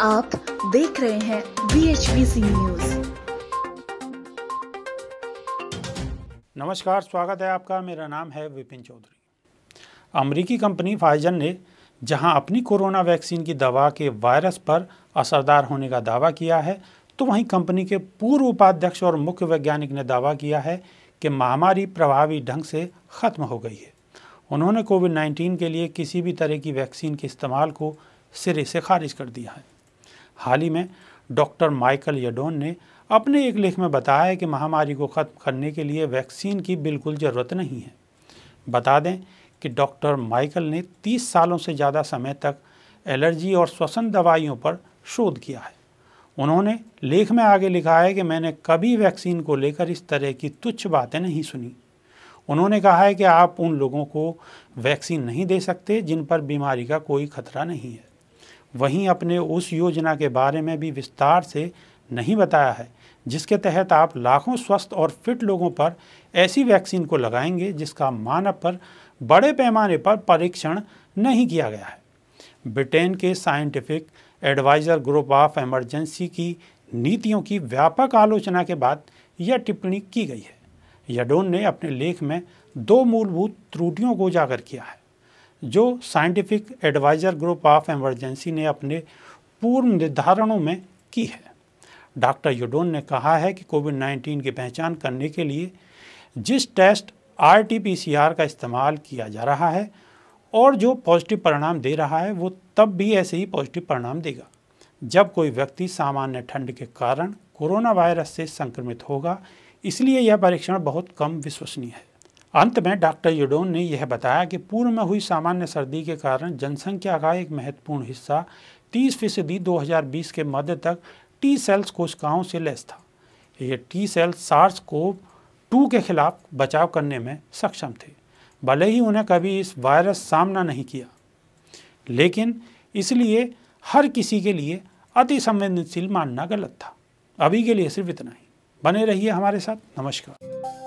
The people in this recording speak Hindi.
आप देख रहे हैं बी एच न्यूज नमस्कार स्वागत है आपका मेरा नाम है विपिन चौधरी अमेरिकी कंपनी फाइजन ने जहां अपनी कोरोना वैक्सीन की दवा के वायरस पर असरदार होने का दावा किया है तो वहीं कंपनी के पूर्व उपाध्यक्ष और मुख्य वैज्ञानिक ने दावा किया है कि महामारी प्रभावी ढंग से खत्म हो गई है उन्होंने कोविड 19 के लिए किसी भी तरह की वैक्सीन के इस्तेमाल को सिरे से खारिज कर दिया है हाल ही में डॉक्टर माइकल यडोन ने अपने एक लेख में बताया है कि महामारी को ख़त्म करने के लिए वैक्सीन की बिल्कुल ज़रूरत नहीं है बता दें कि डॉक्टर माइकल ने 30 सालों से ज़्यादा समय तक एलर्जी और श्वसन दवाइयों पर शोध किया है उन्होंने लेख में आगे लिखा है कि मैंने कभी वैक्सीन को लेकर इस तरह की तुच्छ बातें नहीं सुनी उन्होंने कहा है कि आप उन लोगों को वैक्सीन नहीं दे सकते जिन पर बीमारी का कोई खतरा नहीं है वहीं अपने उस योजना के बारे में भी विस्तार से नहीं बताया है जिसके तहत आप लाखों स्वस्थ और फिट लोगों पर ऐसी वैक्सीन को लगाएंगे जिसका मानव पर बड़े पैमाने पर परीक्षण नहीं किया गया है ब्रिटेन के scientific adviser group of emergency की नीतियों की व्यापक आलोचना के बाद यह टिप्पणी की गई है यडोन ने अपने लेख में दो मूलभूत त्रुटियों को उजागर किया है जो scientific adviser group of emergency ने अपने पूर्व निर्धारणों में की है डॉक्टर यूडोन ने कहा है कि कोविड 19 की पहचान करने के लिए जिस टेस्ट आर का इस्तेमाल किया जा रहा है और जो पॉजिटिव परिणाम दे रहा है वो तब भी ऐसे ही पॉजिटिव परिणाम देगा जब कोई व्यक्ति सामान्य ठंड के कारण कोरोना वायरस से संक्रमित होगा इसलिए यह परीक्षण बहुत कम विश्वसनीय है अंत में डॉक्टर यूडोन ने यह बताया कि पूर्व में हुई सामान्य सर्दी के कारण जनसंख्या का एक महत्वपूर्ण हिस्सा 30 फीसदी 2020 के मध्य तक टी सेल्स कोशिकाओं से लैस था ये T cells SARS CoV two के खिलाफ बचाव करने में सक्षम थे भले ही उन्हें कभी इस वायरस सामना नहीं किया लेकिन इसलिए हर किसी के लिए अति संवेदनशील मानना गलत था अभी के लिए सिर्फ इतना ही बने रहिए हमारे साथ नमस्कार